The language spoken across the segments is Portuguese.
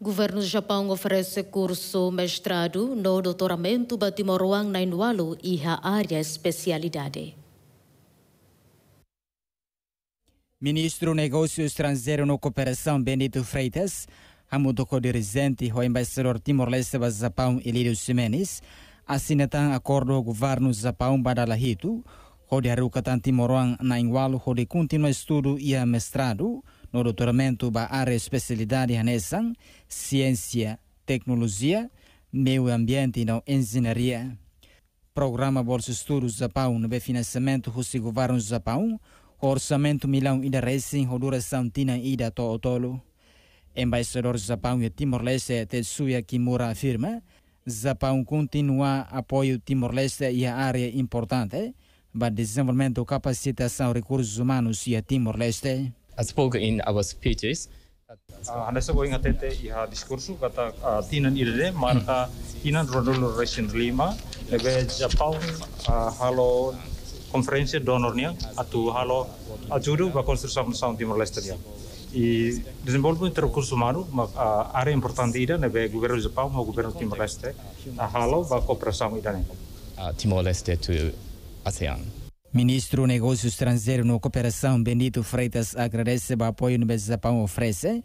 Governo do Japão oferece curso mestrado no doutoramento na Nainualu e a área especialidade. Ministro Negócios Estrangeiros no Cooperação Benito Freitas, Hamutoko dirigente o embaixador Timor-Leste do Japão Elírio Ximenes, assinatam acordo ao governo do Japão para Lahito, o de Arucatan na Nainualu, o de continuar estudo e é mestrado, no doutoramento da área especialidade hanesan ciência, tecnologia, meio ambiente e não engenharia. Programa Bolsa Estudos Japão no financiamento russo governo Japão, orçamento milão e da racing duração tina e da totolo. Embaixador Japão e Timor-Leste Tetsuya Kimura afirma Japão continua apoio Timor-Leste e a área importante para desenvolvimento, capacitação, recursos humanos e a Timor-Leste. spoke in our speeches. Ah, Hanesa going at te iha diskursu kata ah, tinan irre marta hmm. tinan rodol resin lima ebe Jepang ah, halo konferensi donornya atau halo ajuru ba konstruksi sama Timor Leste ya. E desenvolvimento intercurso humano, uma área importante ida nebe governo Jepang ma governo Timor Leste, halo ba kooperação ida nih. Timor Leste to ASEAN. Ministro do Negócio Estrangeiro no Cooperação, Benito Freitas, agradece o apoio que o Japão oferece,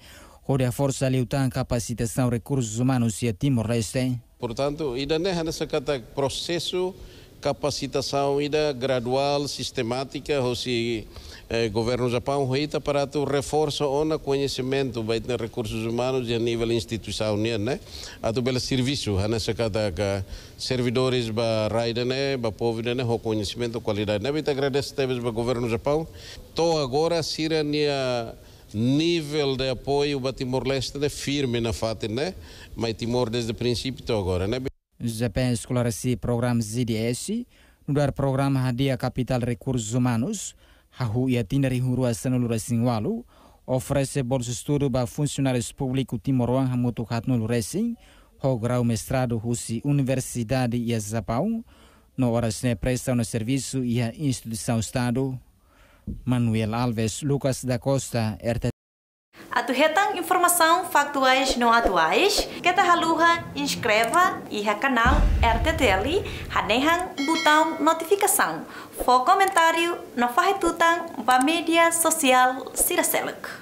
onde a Força a capacitação recursos humanos e a Timor-Leste. Portanto, ainda não é nessa processo capacitação ida gradual, sistemática, ou se eh, governo do Japão ita para tu reforço ona conhecimento vai ter recursos humanos e a nível instituição né, né? a tu bela serviço a nessa cada servidores ba raida né ba povo né, né? o conhecimento qualidade né bita agradece teves ba governo do Japão to agora sira nia nível de apoio ba Timor Leste é né, firme na fatin né mas Timor desde o princípio agora né Japan Escolarasi Program ZDS, nudar program hadiah kapital recursos humanos, hahu ia tindari hurua sanulura singwalu, oferece bolsa estudo para funcionários públicos timoruan hamutu hatnulu racing, ho grau mestrado husi Universidade ia Zapão, no horas ne presta no serviço ia instituição Estado, Manuel Alves Lucas da Costa, RT aturretam informação factuais não atuais, que te haluha inscreva e ha canal RTTL hanehan botão notificação. For comentário na farretutan ba mídia social Siraseluk.